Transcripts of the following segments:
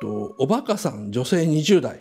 とおバカさん女性20代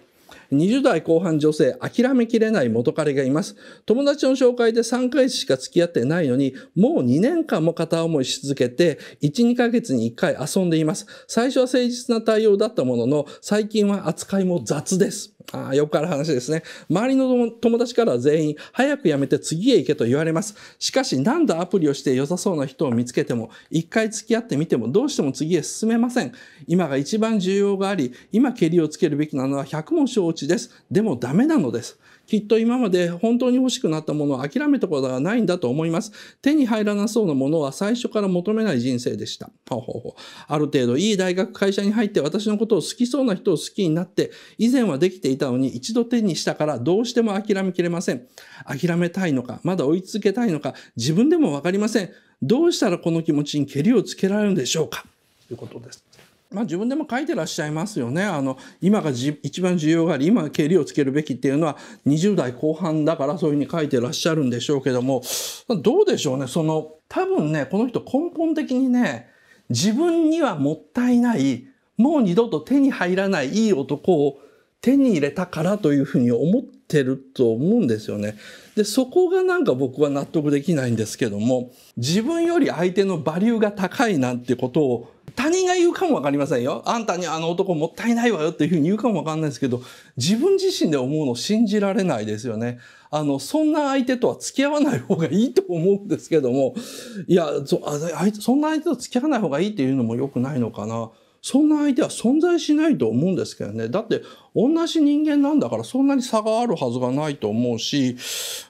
20代後半女性、諦めきれない元彼がいます。友達の紹介で3回しか付き合ってないのに、もう2年間も片思いし続けて、1、2ヶ月に1回遊んでいます。最初は誠実な対応だったものの、最近は扱いも雑です。ああ、よくある話ですね。周りの友達からは全員、早く辞めて次へ行けと言われます。しかし、何度アプリをして良さそうな人を見つけても、一回付き合ってみても、どうしても次へ進めません。今が一番需要があり、今、蹴りをつけるべきなのは100も承知ちです。でもダメなのです。きっと今まで本当に欲しくなったものを諦めたことがないんだと思います。手に入らなそうなものは最初から求めない人生でした。ほうほうほうある程度いい大学会社に入って私のことを好きそうな人を好きになって、以前はできていたのに一度手にしたからどうしても諦めきれません。諦めたいのか、まだ追い続けたいのか、自分でもわかりません。どうしたらこの気持ちにけりをつけられるんでしょうかということです。まあ、自分でも書いてらっしゃいますよね。あの今がじ一番需要があり今経理をつけるべきっていうのは20代後半だからそういうふうに書いてらっしゃるんでしょうけどもどうでしょうねその多分ねこの人根本的にね自分にはもったいないもう二度と手に入らないいい男を手に入れたからというふうに思ってると思うんですよね。でそこがなんか僕は納得できないんですけども自分より相手のバリューが高いなんてことを他人が言うかもわかりませんよ。あんたにあの男もったいないわよっていうふうに言うかもわかんないですけど、自分自身で思うの信じられないですよね。あの、そんな相手とは付き合わない方がいいと思うんですけども、いや、そあそんな相手と付き合わない方がいいっていうのも良くないのかな。そんな相手は存在しないと思うんですけどね。だって、同じ人間なんだからそんなに差があるはずがないと思うし、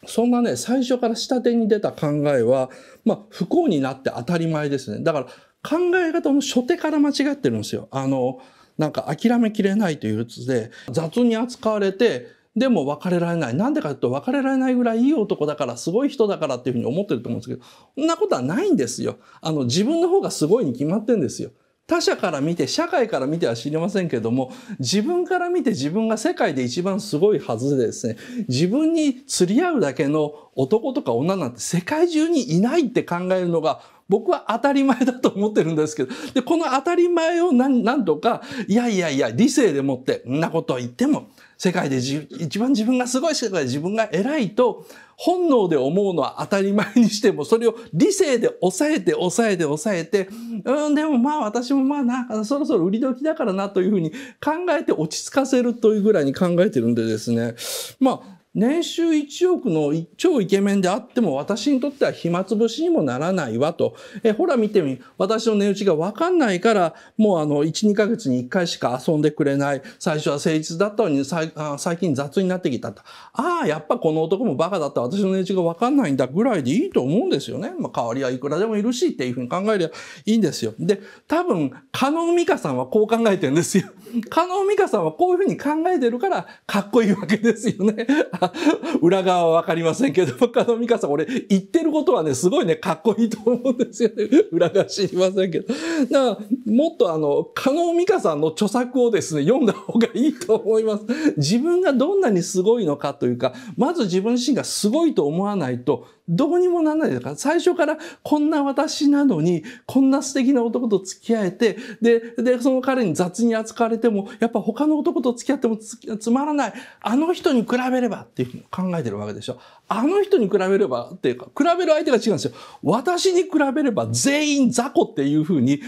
そんなね、最初から下手に出た考えは、まあ、不幸になって当たり前ですね。だから、考え方の初手から間違ってるんですよ。あの、なんか諦めきれないというやつで、雑に扱われて、でも別れられない。なんでかというと別れられないぐらいいい男だからすごい人だからっていうふうに思ってると思うんですけど、そんなことはないんですよ。あの自分の方がすごいに決まってるんですよ。他者から見て、社会から見ては知りませんけども、自分から見て自分が世界で一番すごいはずでですね、自分に釣り合うだけの男とか女なんて世界中にいないって考えるのが、僕は当たり前だと思ってるんですけど、で、この当たり前を何何とか、いやいやいや、理性でもって、んなことを言っても、世界で一番自分がすごい世界で自分が偉いと、本能で思うのは当たり前にしても、それを理性で抑えて、抑えて、抑えて、うん、でもまあ私もまあなんかそろそろ売り時だからなというふうに考えて落ち着かせるというぐらいに考えてるんでですね。まあ、年収1億の超イケメンであっても私にとっては暇つぶしにもならないわと。え、ほら見てみ。私の値打ちがわかんないから、もうあの、1、2ヶ月に1回しか遊んでくれない。最初は誠実だったのに、最近雑になってきたと。ああ、やっぱこの男もバカだった。私の値打ちがわかんないんだぐらいでいいと思うんですよね。まあ、代わりはいくらでもいるしっていうふうに考えりゃいいんですよ。で、多分、加納美香さんはこう考えてるんですよ。加納美香さんはこういうふうに考えてるから、かっこいいわけですよね。裏側はわかりませんけど、他の美香さん、俺、言ってることはね、すごいね、かっこいいと思うんですよね。裏側知りませんけど。なもっとあの、加納美香さんの著作をですね、読んだ方がいいと思います。自分がどんなにすごいのかというか、まず自分自身がすごいと思わないと、どうにもならないですから、最初からこんな私なのに、こんな素敵な男と付き合えて、で、で、その彼に雑に扱われても、やっぱ他の男と付き合ってもつまらない。あの人に比べればっていうふうに考えてるわけでしょ。あの人に比べればっていうか、比べる相手が違うんですよ。私に比べれば全員雑魚っていうふうに考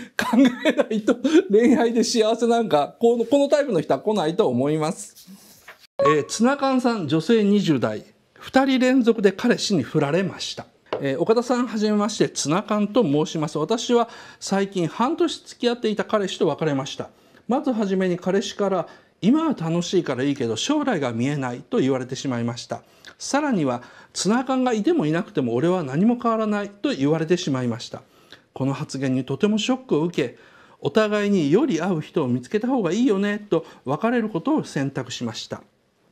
えないと、恋愛で幸せなんか、この、このタイプの人は来ないと思います。えー、ツナカンさん、女性20代。2人連続で彼氏に振られました。えー、岡田さんはじめましてツナ缶と申します私は最近半年付き合っていた彼氏と別れましたまずはじめに彼氏から今は楽しいからいいけど将来が見えないと言われてしまいましたさらにはツナ缶がいてもいなくても俺は何も変わらないと言われてしまいましたこの発言にとてもショックを受けお互いにより合う人を見つけた方がいいよねと別れることを選択しました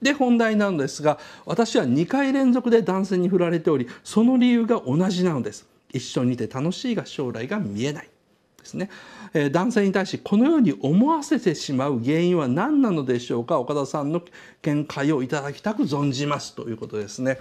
で本題なんですが私は2回連続で男性に振られておりその理由が同じなのです一緒にいて楽しいが将来が見えないですね、えー、男性に対しこのように思わせてしまう原因は何なのでしょうか岡田さんの見解をいただきたく存じますということですね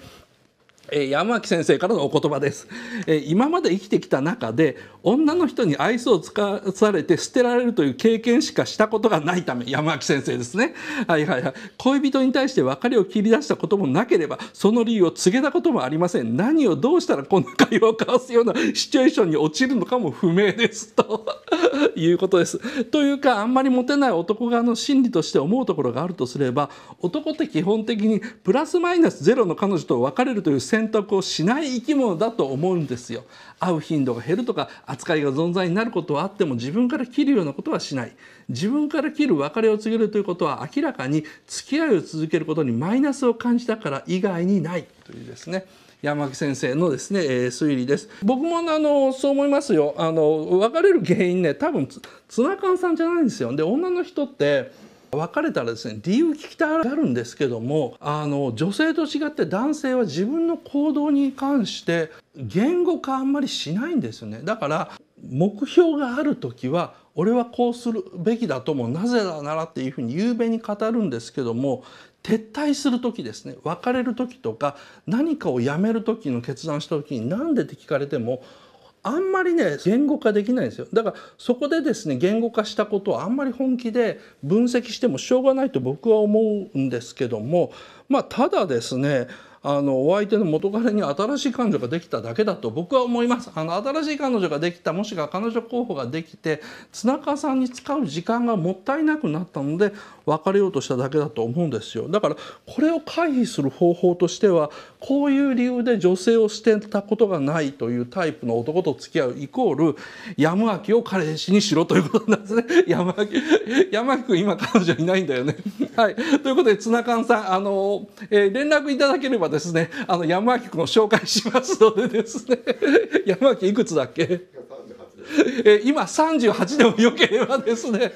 え山脇先生からのお言葉です、え今まで生きてきた中で女の人に愛想をつかされて捨てられるという経験しかしたことがないため山脇先生ですねはいはいはい恋人に対して別れを切り出したこともなければその理由を告げたこともありません何をどうしたらこんな会話を交わすようなシチュエーションに陥るのかも不明ですと いうことですというかあんまりモテない男側の心理として思うところがあるとすれば男って基本的にプラスマイナスゼロの彼女と別れるという選選択をしない生き物だと思うんですよ。会う頻度が減るとか扱いが存在になることはあっても自分から切るようなことはしない自分から切る別れを告げるということは明らかに付き合いを続けることにマイナスを感じたから以外にないというですね山木先生のですね、えー、推理です。僕もあのそう思いますよ。あの別れる原因ね、多分ツナ缶さんじゃないんですよ。で、女の人って別れたらですね理由聞きたがるんですけどもあの女性と違って男性は自分の行動に関して言語化あんまりしないんですよねだから目標がある時は俺はこうするべきだともなぜだならっていうふうに雄弁に語るんですけども撤退する時ですね別れる時とか何かをやめる時の決断した時に何でって聞かれても「あんまりね言語化できないんですよだからそこでですね言語化したことをあんまり本気で分析してもしょうがないと僕は思うんですけどもまあただですねあのお相手の元彼に新しい彼女ができただけだと僕は思います。あの新しい彼女ができたもしくは彼女候補ができて綱川さんに使う時間がもったいなくなったので別れようとしただけだと思うんですよ。だからこれを回避する方法としてはこういう理由で女性を捨てたことがないというタイプの男と付き合うイコール山脇を彼氏にしろということなんですね。山脇山脇君今彼女いないんだよね。はい、ということで綱川さんあの、えー、連絡いただければですねあの山脇君を紹介しますのでですね 山脇いくつだっけえ今38でもよければですね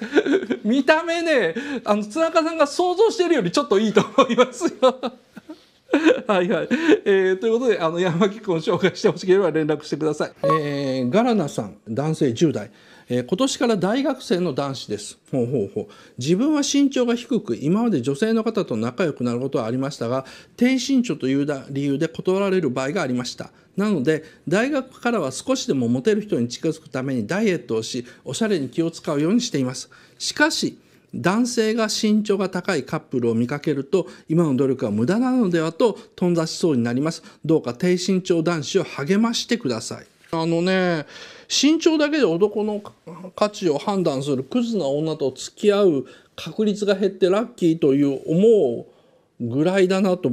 見た目ねあの津中さんが想像してるよりちょっといいと思いますよ。はいはい、えー。ということで、あの、山木君を紹介してほしければ連絡してください。えー、ガラナさん、男性10代。えー、今年から大学生の男子です。ほうほうほう。自分は身長が低く、今まで女性の方と仲良くなることはありましたが、低身長という理由で断られる場合がありました。なので、大学からは少しでもモテる人に近づくためにダイエットをし、おしゃれに気を使うようにしています。しかし、男性が身長が高いカップルを見かけると今の努力は無駄なのではととんざしそうになりますどうか低身長男子を励ましてくださいあのね身長だけで男の価値を判断するクズな女と付き合う確率が減ってラッキーという思うぐらいだなと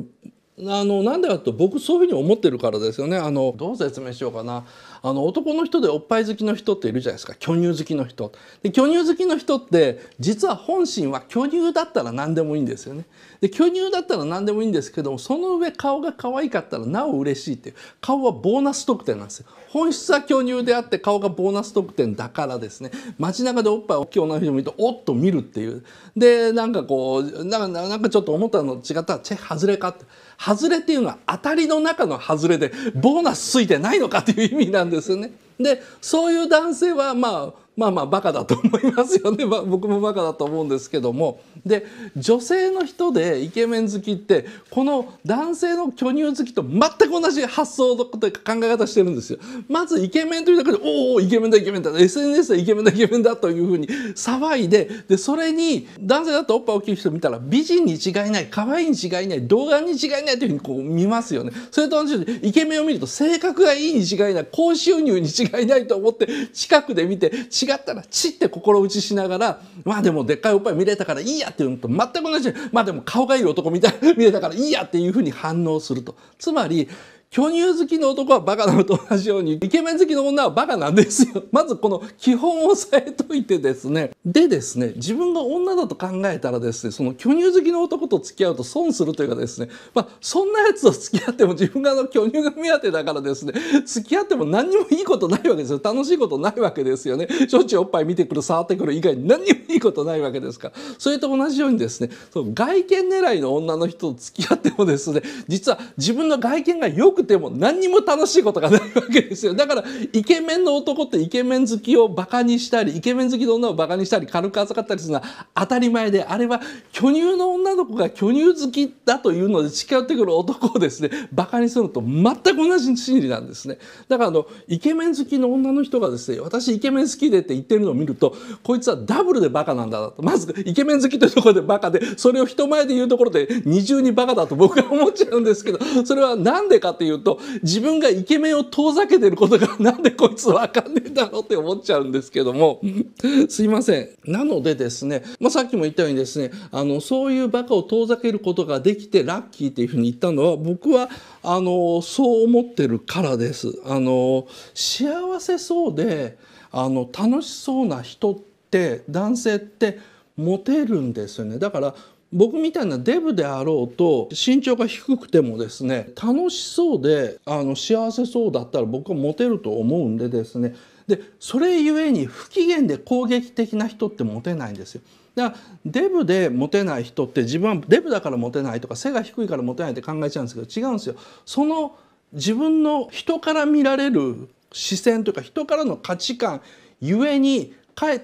あのなんでかと僕そういうふうに思ってるからですよねあのどう説明しようかなあの男の人でおっぱい好きの人っているじゃないですか巨乳好きの人で巨乳好きの人って実は本心は巨乳だったら何でもいいんですよねで巨乳だったら何でもいいんですけどもその上顔が可愛かったらなお嬉しいっていう顔はボーナス得点なんですよ本質は巨乳であって顔がボーナス得点だからですね街中でおっぱい大きい女の人見るとおっと見るっていうでなんかこうなんかちょっと思ったの違ったらチェ外れかって。外れっていうのは当たりの中の外れでボーナスついてないのかという意味なんですよね。でそういう男性はまあまあまあバカだと思いますよね、まあ、僕もバカだと思うんですけどもで女性の人でイケメン好きってこの男性の巨乳好きと全く同じ発想というか考え方してるんですよ。まずイケメンというだけでおおイケメンだイケメンだ SNS でイケメンだイケメンだというふうに騒いででそれに男性だとおっぱい大きい人見たら美人に違いない可愛いに違いない動画に違いないというふうにこう見ますよね。それと同じでイケメンを見ると性格がいいに違いない高収入に違いないと思って近くで見て違ったらチって心打ちしながらまあでもでっかいおっぱい見れたからいいやっていうのと全く同じまあでも顔がいい男みたい見れたからいいやっていうふうに反応するとつまり巨乳好きの男はバカなのと同じように、イケメン好きの女はバカなんですよ。まずこの基本を押さえといてですね。でですね、自分が女だと考えたらですね、その巨乳好きの男と付き合うと損するというかですね、まあ、そんなやつと付き合っても自分があの巨乳が目当てだからですね、付き合っても何にもいいことないわけですよ。楽しいことないわけですよね。しょっちゅうおっぱい見てくる、触ってくる以外に何にもいいことないわけですから。それと同じようにですね、その外見狙いの女の人と付き合ってもですね、実は自分の外見が良くくても何にも楽しいことがないわけですよだからイケメンの男ってイケメン好きをバカにしたりイケメン好きの女をバカにしたり軽く扱ったりするのは当たり前であれは巨乳の女の子が巨乳好きだというので近寄ってくる男をですねバカにするのと全く同じ心理なんですねだからあのイケメン好きの女の人がですね私イケメン好きでって言ってるのを見るとこいつはダブルでバカなんだなとまずイケメン好きというところでバカでそれを人前で言うところで二重にバカだと僕は思っちゃうんですけどそれは何でかっていう言うと自分がイケメンを遠ざけてることが なんでこいつわかんねえだろうって思っちゃうんですけども すいませんなのでですね、まあ、さっきも言ったようにですねあのそういうバカを遠ざけることができてラッキーっていうふうに言ったのは僕はあのそう思ってるからです。あの幸せそうであの楽しそうな人って男性ってモテるんですよねだから僕みたいなデブであろうと身長が低くてもですね楽しそうであの幸せそうだったら僕はモテると思うんでですねでそれゆえに不機嫌で攻撃的な人ってモテないんですよ。だからデブでモテない人って自分はデブだからモテないとか背が低いからモテないって考えちゃうんですけど違うんですよ。その自分の人から見られる視線というか人からの価値観ゆえに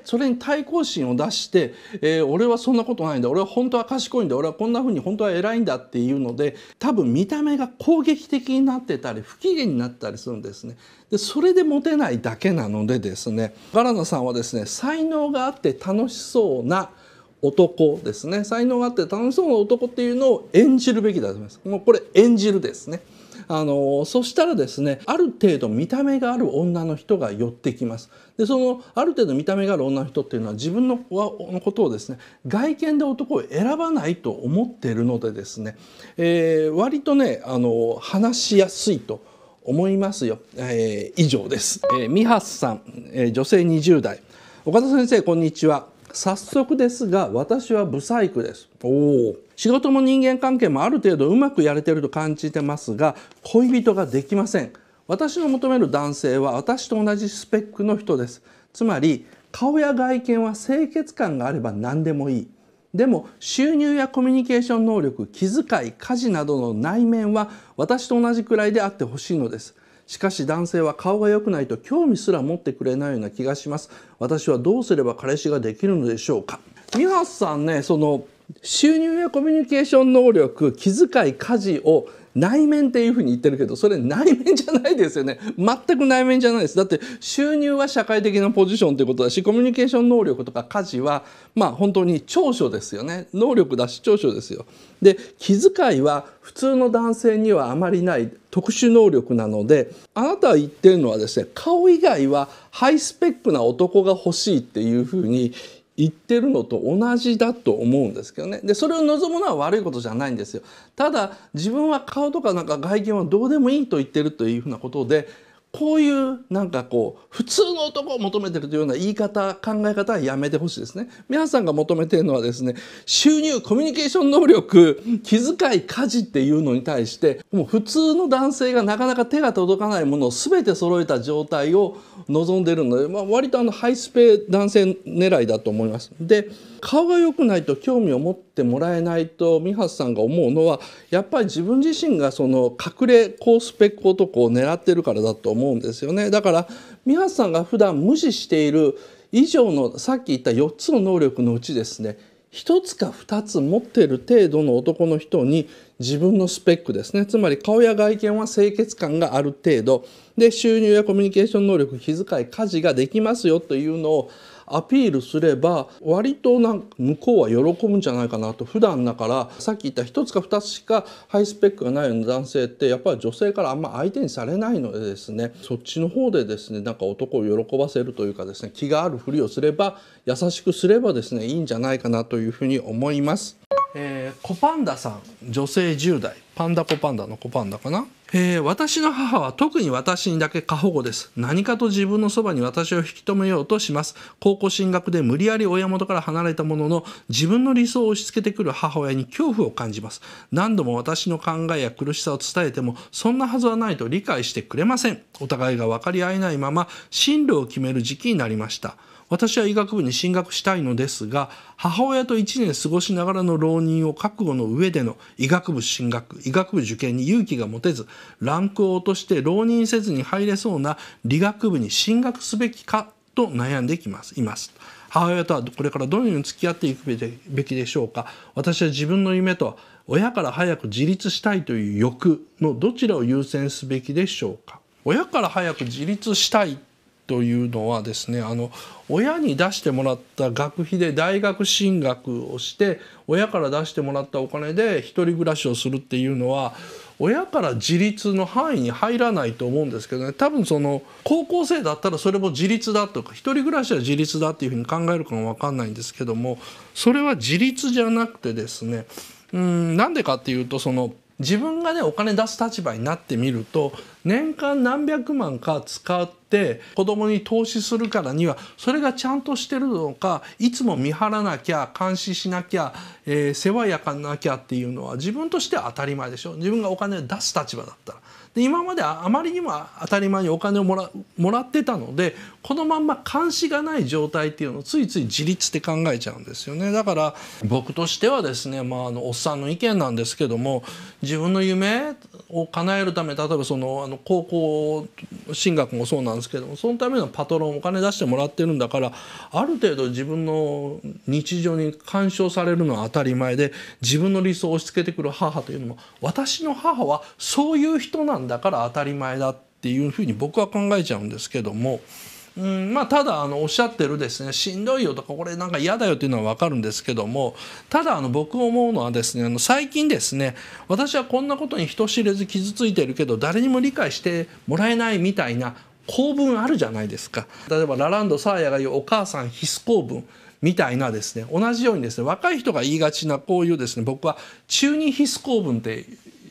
それに対抗心を出して、えー、俺はそんなことないんだ俺は本当は賢いんだ俺はこんな風に本当は偉いんだっていうので多分見た目が攻撃的になってたり不機嫌になったりするんですね。でそれでモテないだけなのでですねガラナさんはですね才能があって楽しそうな男ですね才能があって楽しそうな男っていうのを演じるべきだと思います。もうこれ演じるですね。あのそしたらですねある程度見た目がある女の人が寄ってきますでそのある程度見た目がある女の人っていうのは自分のことをですね外見で男を選ばないと思っているのでですね、えー、割とねあの話しやすいと思いますよ、えー、以上です、えー、美さん、えー、女性20代岡田先生こんにちは早速ですが私は不細工ですお仕事も人間関係もある程度うまくやれてると感じてますが恋人ができません私の求める男性は私と同じスペックの人ですつまり顔や外見は清潔感があれば何でもいいでも収入やコミュニケーション能力気遣い家事などの内面は私と同じくらいであってほしいのですしかし男性は顔が良くないと興味すら持ってくれないような気がします私はどうすれば彼氏ができるのでしょうか美橋さんねその収入やコミュニケーション能力気遣い家事を内面っていうふうに言ってるけどそれ内面じゃないですよね全く内面じゃないですだって収入は社会的なポジションということだしコミュニケーション能力とか家事はまあ本当に長所ですよね能力だし長所ですよ。で気遣いは普通の男性にはあまりない特殊能力なのであなたは言ってるのはですね顔以外はハイスペックな男が欲しいっていうふうに言ってるのと同じだと思うんですけどねでそれを望むのは悪いことじゃないんですよただ自分は顔とかなんか外見はどうでもいいと言ってるというふうなことでこういうなんかこう普通の男を求めてるというような言い方考え方はやめてほしいですね皆さんが求めてるのはですね収入コミュニケーション能力気遣い家事っていうのに対してもう普通の男性がなかなか手が届かないものを全て揃えた状態を望んでるので、まあ、割とあのハイスペ男性狙いだと思います。で顔が良くないと興味を持っってもらえないとミハさんが思うのはやっぱり自分自身がその隠れ高スペック男を狙ってるからだと思うんですよねだからミハさんが普段無視している以上のさっき言った4つの能力のうちですね1つか2つ持ってる程度の男の人に自分のスペックですねつまり顔や外見は清潔感がある程度で収入やコミュニケーション能力気遣い家事ができますよというのをアピールすれば割となんか向こうは喜ぶんじゃないかなと普段だからさっき言った1つか2つしかハイスペックがないような男性ってやっぱり女性からあんま相手にされないのでですねそっちの方でですねなんか男を喜ばせるというかですね気があるふりをすれば優しくすればですねいいんじゃないかなというふうに思います。えー、コパンダさん女性10代パンダコパンダのコパンダかな、えー、私の母は特に私にだけ過保護です何かと自分のそばに私を引き止めようとします高校進学で無理やり親元から離れたものの自分の理想を押し付けてくる母親に恐怖を感じます何度も私の考えや苦しさを伝えてもそんなはずはないと理解してくれませんお互いが分かり合えないまま進路を決める時期になりました私は医学部に進学したいのですが母親と1年過ごしながらの浪人を覚悟の上での医学部進学医学部受験に勇気が持てずランクを落として浪人せずに入れそうな理学部に進学すべきかと悩んできますいます。母親とはこれからどのように付き合っていくべきでしょうか私は自分の夢と親から早く自立したいという欲のどちらを優先すべきでしょうか親から早く自立したいというのはですねあの親に出してもらった学費で大学進学をして親から出してもらったお金で1人暮らしをするっていうのは親から自立の範囲に入らないと思うんですけどね多分その高校生だったらそれも自立だとか1人暮らしは自立だっていうふうに考えるかも分かんないんですけどもそれは自立じゃなくてですねうんなんでかっていうとその。自分がねお金出す立場になってみると年間何百万か使って子供に投資するからにはそれがちゃんとしてるのかいつも見張らなきゃ監視しなきゃ、えー、世話やかなきゃっていうのは自分としては当たり前でしょ自分がお金を出す立場だったら。で今まであまりにも当たり前にお金をもらもらってたのでこのまんま監視がない状態っていうのをついつい自立って考えちゃうんですよねだから僕としてはですね、まあ、あのおっさんの意見なんですけども自分の夢を叶えるため例えばそのあの高校進学もそうなんですけどもそのためのパトロンお金出してもらってるんだからある程度自分の日常に干渉されるのは当たり前で自分の理想を押し付けてくる母というのも私の母はそういう人なんだから当たり前だっていうふうに僕は考えちゃうんですけども。うんまあ、ただあのおっしゃってるですねしんどいよとかこれなんか嫌だよっていうのは分かるんですけどもただあの僕思うのはですねあの最近ですね私はこんなことに人知れず傷ついてるけど誰にも理解してもらえないみたいな構文あるじゃないですか例えばラランド・サーヤが言う「お母さん必須構文」みたいなですね同じようにですね若い人が言いがちなこういうですね僕は中二必須構文って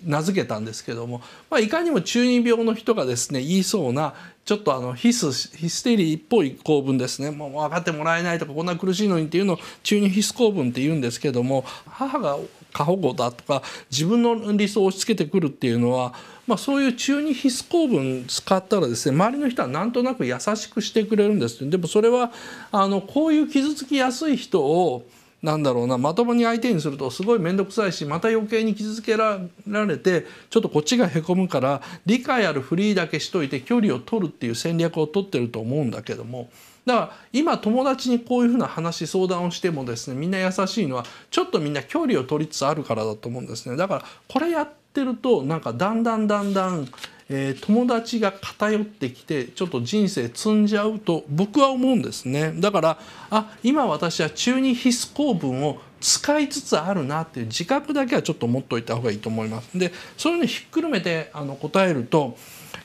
名付けたんですけども、まあ、いかにも中二病の人がですね言いそうなちょっとあのヒスヒステリーっぽい構文ですねもう分かってもらえないとかこんな苦しいのにっていうのを中二ヒス構文って言うんですけども母が過保護だとか自分の理想を押し付けてくるっていうのは、まあ、そういう中二ヒス構文使ったらですね周りの人はなんとなく優しくしてくれるんですでもそれはあのこういう傷つきやすい人をなんだろうなまともに相手にするとすごい面倒くさいしまた余計に傷つけられてちょっとこっちがへこむから理解あるフリーだけしといて距離を取るっていう戦略を取ってると思うんだけども。だから今友達にこういうふうな話相談をしてもですねみんな優しいのはちょっとみんな距離を取りつつあるからだと思うんですねだからこれやっってるとなんかだんだんだんだん、えー、友達が偏ってきてちょっと人生積んじゃうと僕は思うんですねだからあ今私は中二必須公文を使いつつあるなっていう自覚だけはちょっと持っといた方がいいと思います。でそういうのひっくるめてあの答えると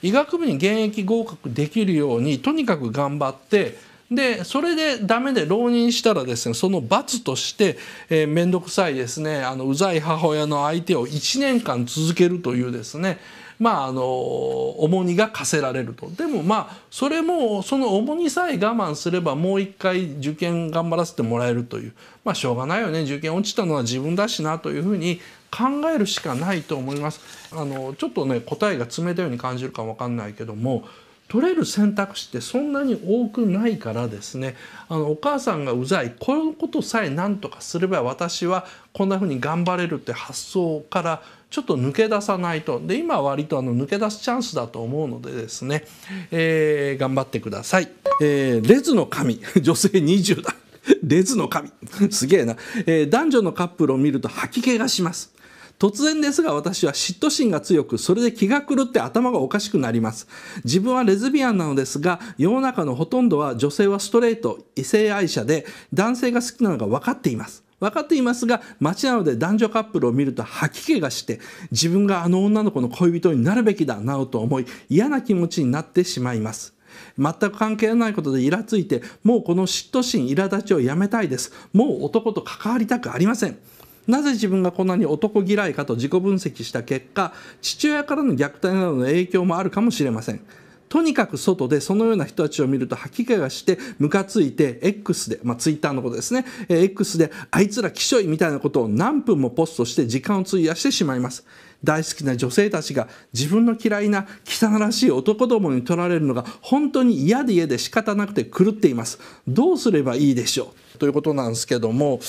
医学部に現役合格できるようにとにかく頑張ってでそれでダメで浪人したらですねその罰として面倒、えー、くさいですねあのうざい母親の相手を1年間続けるというですねまあ、あの重荷が課せられるとでもまあそれもその重荷さえ我慢すればもう一回受験頑張らせてもらえるというまあしょうがないよね受験落ちたのは自分だしなというふうに考えるしかないと思います。あのちょっとね答えが冷たいように感じるかわかんないけども取れる選択肢ってそんなに多くないからですねあのお母さんがうざいこういうことさえ何とかすれば私はこんな風に頑張れるって発想からちょっと抜け出さないとで今は割とあの抜け出すチャンスだと思うのでですね、えー、頑張ってください。えー、レズの神 女性20代レズの神すげえな、えー、男女のカップルを見ると吐き気がします突然ですが私は嫉妬心が強く、それで気が狂って頭がおかしくなります。自分はレズビアンなのですが、世の中のほとんどは女性はストレート、異性愛者で、男性が好きなのが分かっています。分かっていますが、街なので男女カップルを見ると吐き気がして、自分があの女の子の恋人になるべきだなどと思い、嫌な気持ちになってしまいます。全く関係ないことでイラついて、もうこの嫉妬心、苛立ちをやめたいです。もう男と関わりたくありません。なぜ自分がこんなに男嫌いかと自己分析した結果父親からの虐待などの影響もあるかもしれませんとにかく外でそのような人たちを見ると吐き気がしてムカついて X で、まあ、Twitter のことですね X であいつらきしょいみたいなことを何分もポストして時間を費やしてしまいます大好きな女性たちが自分の嫌いな汚らしい男どもに取られるのが本当に嫌で嫌で仕方なくて狂っていますどうすればいいでしょうということなんですけども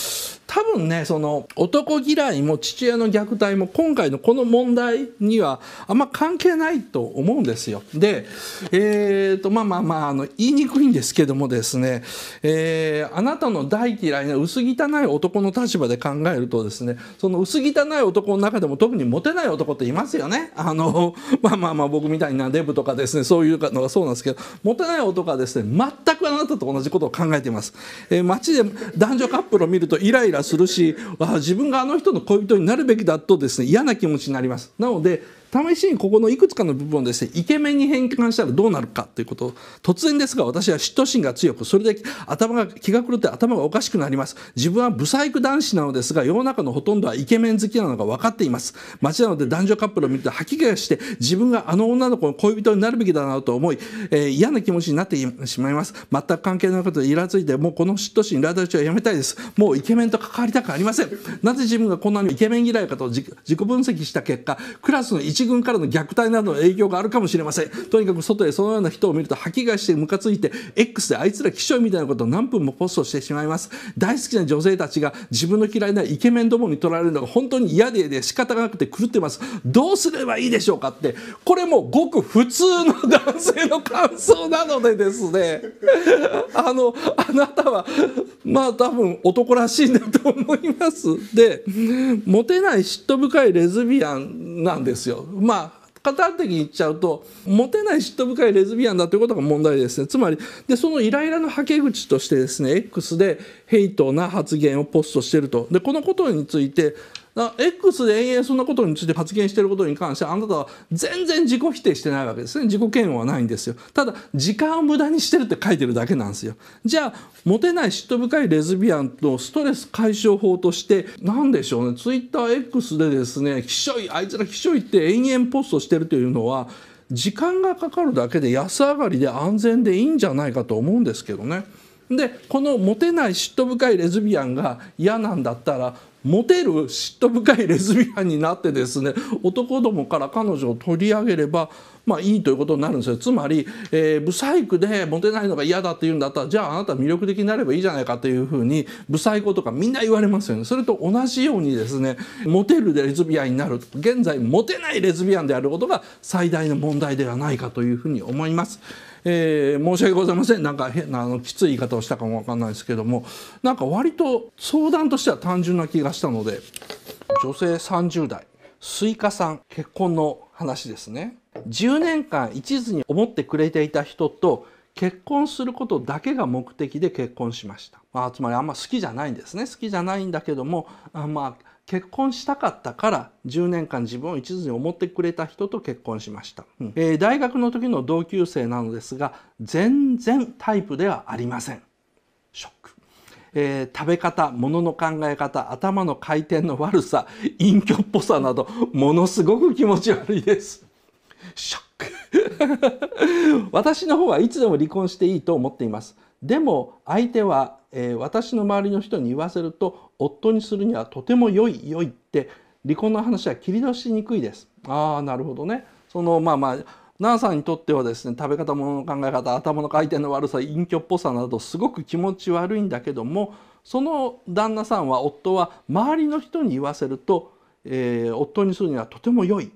多分ねその男嫌いも父親の虐待も今回のこの問題にはあんま関係ないと思うんですよ。で、えーと、まあまあまああの言いにくいんですけどもですね、えー、あなたの大嫌いな薄汚い男の立場で考えるとですねその薄汚い男の中でも特にモテない男っていますよね。あの まあまあまあ僕みたいなデブとかですねそういうのがそうなんですけどモテない男はですね全くあなたと同じことを考えています。えー、街でして男女カップルを見るとイライラするし自分があの人の恋人になるべきだとですね嫌な気持ちになります。なので試しにここのいくつかの部分をですねイケメンに変換したらどうなるかということを突然ですが私は嫉妬心が強くそれで頭が気が狂って頭がおかしくなります自分はブサイク男子なのですが世の中のほとんどはイケメン好きなのが分かっています街なので男女カップルを見ると吐き気がして自分があの女の子の恋人になるべきだなと思い、えー、嫌な気持ちになってしまいます全く関係ないことでイラついてもうこの嫉妬心ラダチはやめたいですもうイケメンと関わりたくありませんなぜ自分がこんなにイケメン嫌いかと自己分析した結果クラスの一一軍からの虐待などの影響があるかもしれませんとにかく外へそのような人を見ると吐き返してムカついて X であいつら気象みたいなことを何分もポストしてしまいます大好きな女性たちが自分の嫌いなイケメンどもに取られるのが本当に嫌でで仕方がなくて狂ってますどうすればいいでしょうかってこれもごく普通の男性の感想なのでですねあのあなたはまあ多分男らしいんだと思いますでモテない嫉妬深いレズビアンなんですよまあ片的に言っちゃうとモテない嫉妬深いレズビアンだということが問題ですねつまりでそのイライラのはけ口としてですね X でヘイトな発言をポストしてるとでこのことについてだから X で延々そんなことについて発言してることに関してあなたは全然自己否定してないわけですね自己嫌悪はないんですよただ時間を無駄にしてるって書いてるだけなんですよじゃあモテない嫉妬深いレズビアンのストレス解消法として何でしょうね TwitterX でですねひしょいあいつらひしょいって延々ポストしてるというのは時間がかかるだけで安上がりで安全でいいんじゃないかと思うんですけどね。でこのモテない嫉妬深いレズビアンが嫌なんだったらモテる嫉妬深いレズビアンになってですね男どもから彼女を取り上げればまあいいということになるんですよつまり、えー、サイクでモテないのが嫌だっていうんだったらじゃああなた魅力的になればいいじゃないかというふうにブサイクとかみんな言われますよねそれと同じようにですねモテるレズビアンになる現在モテないレズビアンであることが最大の問題ではないかというふうに思います。えー、申し訳ございませんなんか変なあのきつい言い方をしたかもわかんないですけどもなんか割と相談としては単純な気がしたので女性30代スイカさん結婚の話ですね10年間一途に思ってくれていた人と結婚することだけが目的で結婚しました、まあ、つまりあんま好きじゃないんですね好きじゃないんだけどもあまあ結婚したかったから10年間自分を一途に思ってくれた人と結婚しました、うん、えー、大学の時の同級生なのですが全然タイプではありませんショック、えー、食べ方物の考え方頭の回転の悪さ隠居っぽさなどものすごく気持ち悪いですショック 私の方はいつでも離婚していいと思っていますでも相手は、えー、私の周りの人に言わせると夫にするにはとても良い良いって離婚の話は切り出しにくいです。ああなるほどね。そのまあまあナーさんにとってはですね食べ方もの考え方頭の回転の悪さ隠居っぽさなどすごく気持ち悪いんだけどもその旦那さんは夫は周りの人に言わせると、えー、夫にするにはとても良い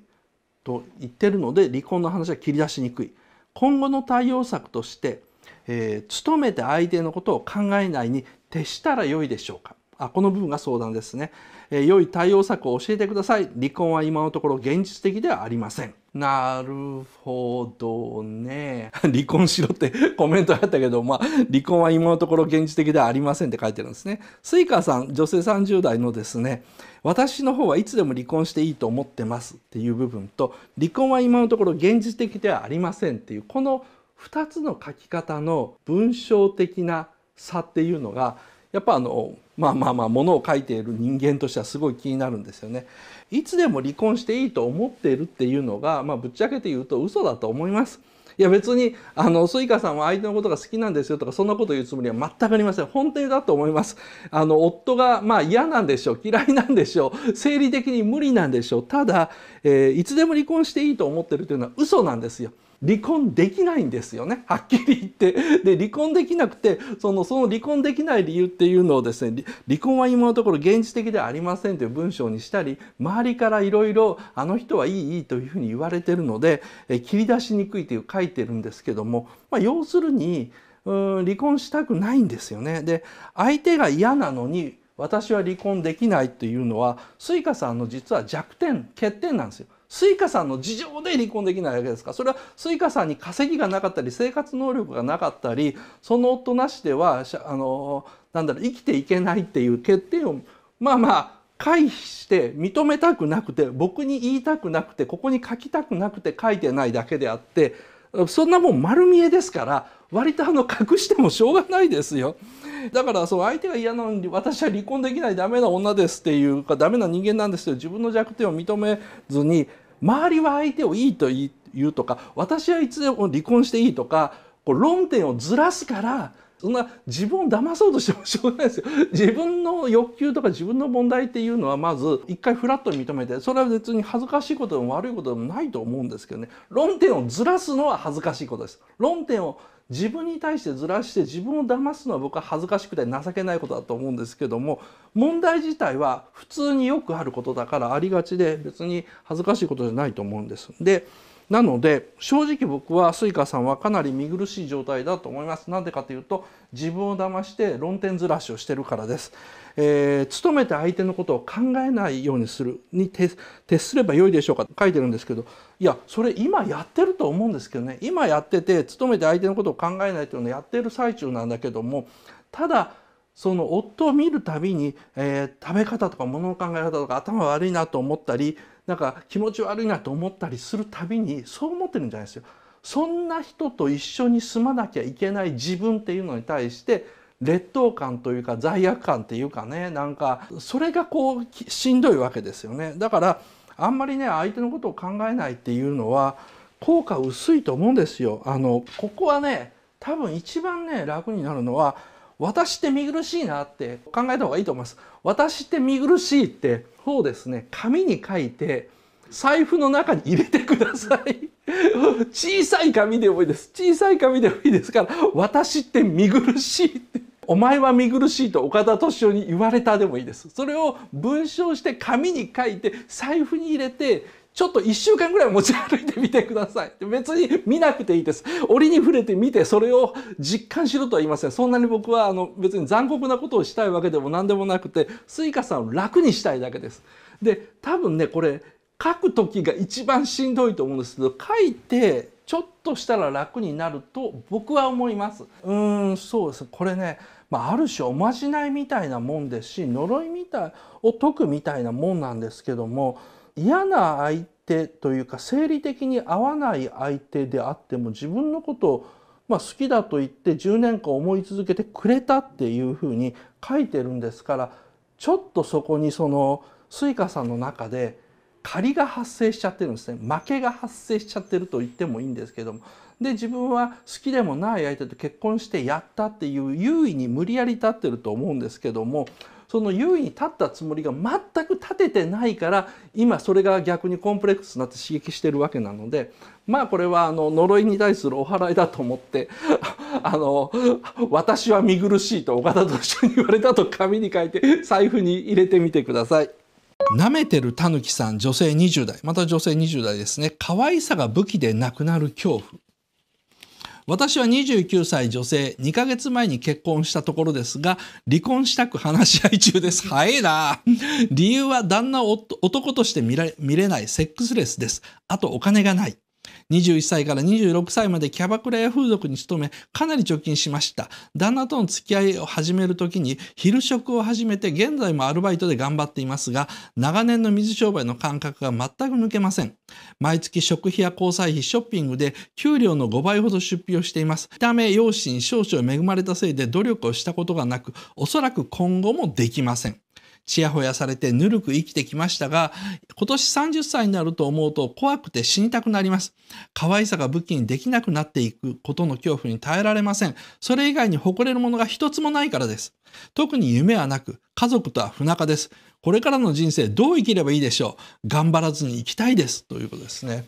と言ってるので離婚の話は切り出しにくい。今後の対応策としてえー、努めて相手のことを考えないに徹したらよいでしょうかあこの部分が相談ですね、えー、良い対応策を教えてください離婚は今のところ現実的ではありませんなるほどね 離婚しろって コメントあったけどまあ離婚は今のところ現実的ではありませんって書いてるんですねスイカさん女性30代のですね私の方はいつでも離婚していいと思ってますっていう部分と離婚は今のところ現実的ではありませんっていうこの「2つの書き方の文章的な差っていうのがやっぱあのまあまあまあものを書いている人間としてはすごい気になるんですよね。いつでも離婚していいと思っているっていうのが、まあ、ぶっちゃけて言うと嘘だと思います。いや別にあのスイカさんは相手のことが好きなんですよとかそんなこと言うつもりは全くありません本当にだと思いますあの夫がまあ嫌なんでしょう嫌いなんでしょう生理的に無理なんでしょうただ、えー、いつでも離婚していいと思ってるというのは嘘なんですよ離婚できないんですよねはっきり言ってで離婚できなくてそのその離婚できない理由っていうのをですね離婚は今のところ現実的ではありませんという文章にしたり周りからいろいろあの人はいいいいというふうに言われてるので切り出しにくいという書いてるんですけども、まあ、要するにうん離婚したくないんですよね。で相手が嫌なのに私は離婚できないというのはスイカさんの実は弱点欠点なんですよ。スイカさんの事情で離婚できないわけですかそれはスイカさんに稼ぎがなかったり生活能力がなかったりその夫なしではあのなんだろう生きていけないっていう欠点をまあまあ回避して認めたくなくて僕に言いたくなくてここに書きたくなくて書いてないだけであってそんなもん丸見えですから割とあの隠してもしょうがないですよ。だからその相手が嫌なのに私は離婚できないダメな女ですっていうかダメな人間なんですけど自分の弱点を認めずに周りは相手をいいと言うとか私はいつでも離婚していいとかこう論点をずらすからそんな自分を騙そうとしてもしょうがないですよ。自分の欲求とか自分の問題っていうのはまず一回フラットに認めてそれは別に恥ずかしいことでも悪いことでもないと思うんですけどね論点をずらすのは恥ずかしいことです。論点を自分に対してずらして自分を騙すのは僕は恥ずかしくて情けないことだと思うんですけども問題自体は普通によくあることだからありがちで別に恥ずかしいことじゃないと思うんです。でなので正直僕はスイカさんはかなり見苦しい状態だと思います。なんでかというと自分を騙して論点ずらしをしてるからです。えー、努めて相手のことを考えないようにするに徹すればよいでしょうか書いてるんですけどいやそれ今やってると思うんですけどね今やってて努めて相手のことを考えないというのをやってる最中なんだけどもただその夫を見るたびに、えー、食べ方とか物の考え方とか頭悪いなと思ったりなんか気持ち悪いなと思ったりするたびにそう思ってるんじゃないですよ。そんな人と一緒に住まなきゃいけない自分っていうのに対して劣等感というか罪悪感っていうかねなんかそれがこうしんどいわけですよねだからあんまりね相手のことを考えないっていうのは効果薄いと思うんですよ。あのここはね多分一番ね楽になるのは私って見苦しいなって考えた方がいいと思います。私って見苦しいって、そうですね、紙に書いて、財布の中に入れてください。小さい紙でもいいです。小さい紙でもいいですから、私って見苦しいって。お前は見苦しいと岡田敏夫に言われたでもいいです。それを文章して紙に書いて財布に入れてちょっと1週間ぐらい持ち歩いてみてください。別に見なくていいです。折に触れてみて、それを実感しろとは言いません。そんなに僕はあの別に残酷なことをしたいわけでも何でもなくて、スイカさんを楽にしたいだけです。で、多分ね、これ、書く時が一番しんどいと思うんですけど書いてちょっとしたら楽になると僕は思いますうんそうですこれね、まあ、ある種おまじないみたいなもんですし呪いみたいを解くみたいなもんなんですけども嫌な相手というか生理的に合わない相手であっても自分のことをまあ、好きだと言って10年間思い続けてくれたっていうふうに書いてるんですからちょっとそこにそのスイカさんの中で仮が発生しちゃってるんですね負けが発生しちゃってると言ってもいいんですけどもで自分は好きでもない相手と結婚してやったっていう優位に無理やり立ってると思うんですけどもその優位に立ったつもりが全く立ててないから今それが逆にコンプレックスになって刺激してるわけなのでまあこれはあの呪いに対するお祓いだと思って あの私は見苦しいと岡田と一緒に言われたと紙に書いて財布に入れてみてください。舐めてるたぬきさん女性20代また女性20代ですね可愛さが武器でなくなる恐怖私は29歳女性、2ヶ月前に結婚したところですが、離婚したく話し合い中です。早いな理由は旦那を男として見れない、セックスレスです。あとお金がない。21歳から26歳までキャバクラや風俗に勤め、かなり貯金しました。旦那との付き合いを始めるときに、昼食を始めて、現在もアルバイトで頑張っていますが、長年の水商売の感覚が全く抜けません。毎月食費や交際費、ショッピングで給料の5倍ほど出費をしています。ため、養に少々恵まれたせいで努力をしたことがなく、おそらく今後もできません。ちやほやされてぬるく生きてきましたが、今年30歳になると思うと怖くて死にたくなります。可愛さが武器にできなくなっていくことの恐怖に耐えられません。それ以外に誇れるものが一つもないからです。特に夢はなく、家族とは不仲です。これからの人生どう生きればいいでしょう頑張らずに生きたいです。ということですね。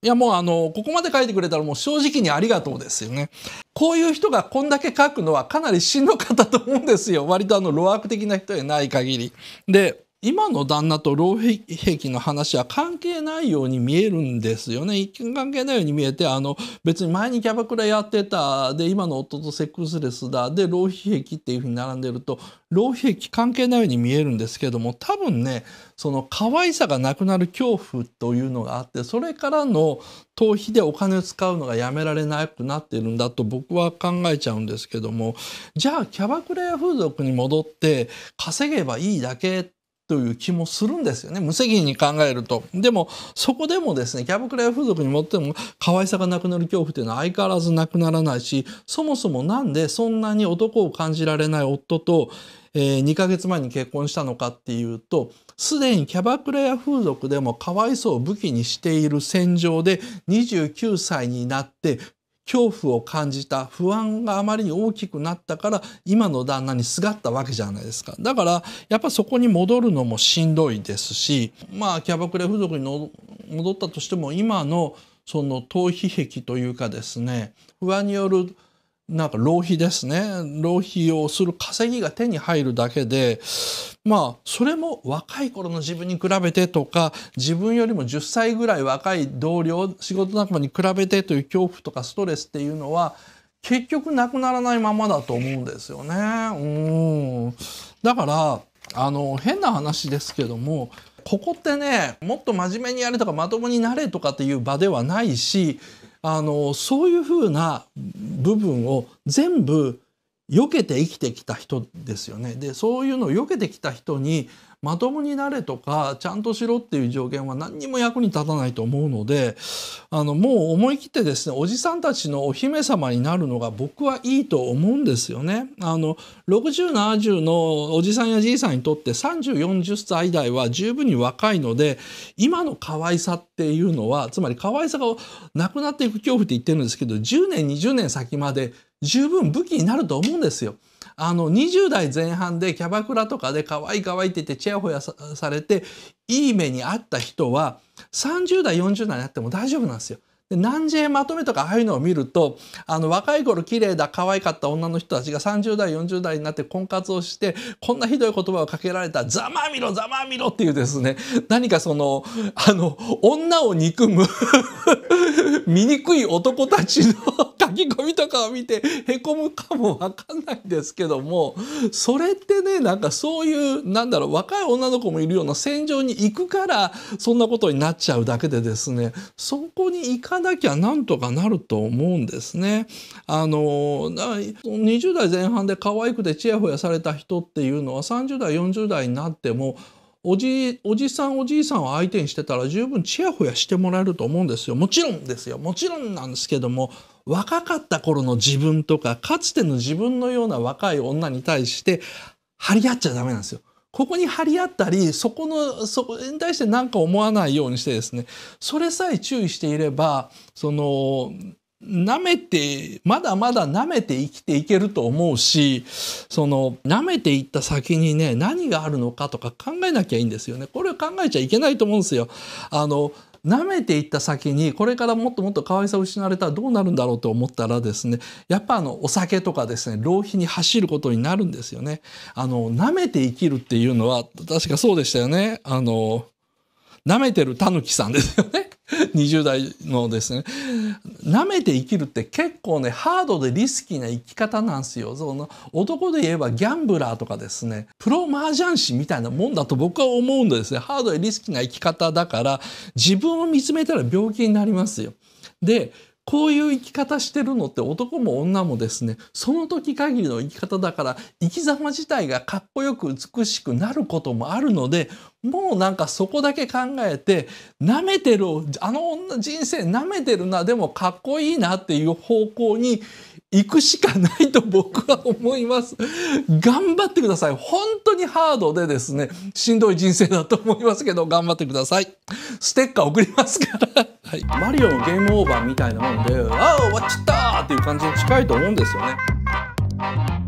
いやもうあの、ここまで書いてくれたらもう正直にありがとうですよね。こういう人がこんだけ書くのはかなりかっ方と思うんですよ。割とあの、ロアーク的な人でない限り。で、今の旦那と老兵器の話は関係ないように見えるんですよね。一見関係ないように見えて、あの、別に前にキャバクラやってた、で、今の夫とセックスレスだ、で、老兵器っていうふうに並んでると、老兵器関係ないように見えるんですけども、多分ね、その可愛さがなくなる恐怖というのがあって、それからの逃避でお金を使うのがやめられなくなっているんだと僕は考えちゃうんですけども、じゃあキャバクラや風俗に戻って稼げばいいだけってという気もするんですよね無責任に考えるとでもそこでもですねキャバクラや風俗に持っても可愛さがなくなる恐怖というのは相変わらずなくならないしそもそも何でそんなに男を感じられない夫と、えー、2ヶ月前に結婚したのかっていうとすでにキャバクラや風俗でも可いさを武器にしている戦場で29歳になって恐怖を感じた不安があまりに大きくなったから今の旦那にすがったわけじゃないですかだからやっぱそこに戻るのもしんどいですしまあキャバクラ付属に戻ったとしても今のその逃避癖というかですね不安によるなんか浪費ですね。浪費をする稼ぎが手に入るだけで、まあ、それも若い頃の自分に比べてとか、自分よりも10歳ぐらい若い同僚、仕事仲間に比べてという恐怖とかストレスっていうのは、結局なくならないままだと思うんですよね。うん。だから、あの、変な話ですけども、ここってね、もっと真面目にやれとかまともになれとかっていう場ではないし、あのそういうふうな部分を全部避けて生きてきた人ですよね。でそういうのを避けてきた人にまともになれとかちゃんとしろっていう条件は何にも役に立たないと思うのであのもう思い切ってですねおじさんたちのお姫様になるのが僕はいいと思うんですよね。あの6070のおじさんやじいさんにとって3040歳代は十分に若いので今の可愛さっていうのはつまり可愛さがなくなっていく恐怖って言ってるんですけど10年20年先まで十分武器になると思うんですよ。あの、20代前半でキャバクラとかで可愛い可愛いって言ってチヤホヤされて、いい目にあった人は、30代、40代になっても大丈夫なんですよ。で、何時まとめとかああいうのを見ると、あの、若い頃綺麗だ、可愛かった女の人たちが30代、40代になって婚活をして、こんなひどい言葉をかけられた、ざまみろ、ざまみろっていうですね、何かその、あの、女を憎む 醜い男たちのき込みとかを見てへこむかもわかんないですけどもそれってねなんかそういうなんだろう若い女の子もいるような戦場に行くからそんなことになっちゃうだけでですねそこに行かなきゃなんとかなると思うんですね。あの20代前半で可愛くてちやほやされた人っていうのは30代40代になってもおじおじさんおじいさんを相手にしてたら十分チヤホヤしてもらえると思うんですよもちろんですよもちろんなんですけども若かった頃の自分とか、かつての自分のような若い女に対して、張り合っちゃダメなんですよ。ここに張り合ったり、そこの、そこに対して何か思わないようにしてですね、それさえ注意していれば、その、舐めて、まだまだ舐めて生きていけると思うし、その、舐めていった先にね、何があるのかとか考えなきゃいいんですよね。これを考えちゃいけないと思うんですよ。あの、舐めていった先にこれからもっともっと可愛さを失われたらどうなるんだろうと思ったらですねやっぱあのお酒とかですね浪費に走ることになるんですよね。あの舐めて生きるっていうのは確かそうでしたよね。あの舐めてるタヌキさんですよね。20 代のですね。舐めて生きるって結構ね、ハードでリスキーな生き方なんですよ。その男で言えばギャンブラーとかですね、プロ麻雀師みたいなもんだと僕は思うんですね。ハードでリスキーな生き方だから、自分を見つめたら病気になりますよ。で、こういう生き方してるのって男も女もですね、その時限りの生き方だから、生き様自体がかっこよく美しくなることもあるので、もうなんかそこだけ考えて、舐めてる、あの女人生舐めてるな、でもかっこいいなっていう方向に行くしかないと僕は思います。頑張ってください。本当にハードでですね、しんどい人生だと思いますけど、頑張ってください。ステッカー送りますから。はい、マリオのゲームオーバーみたいなもんで、ああ、終わっちゃったっていう感じに近いと思うんですよね。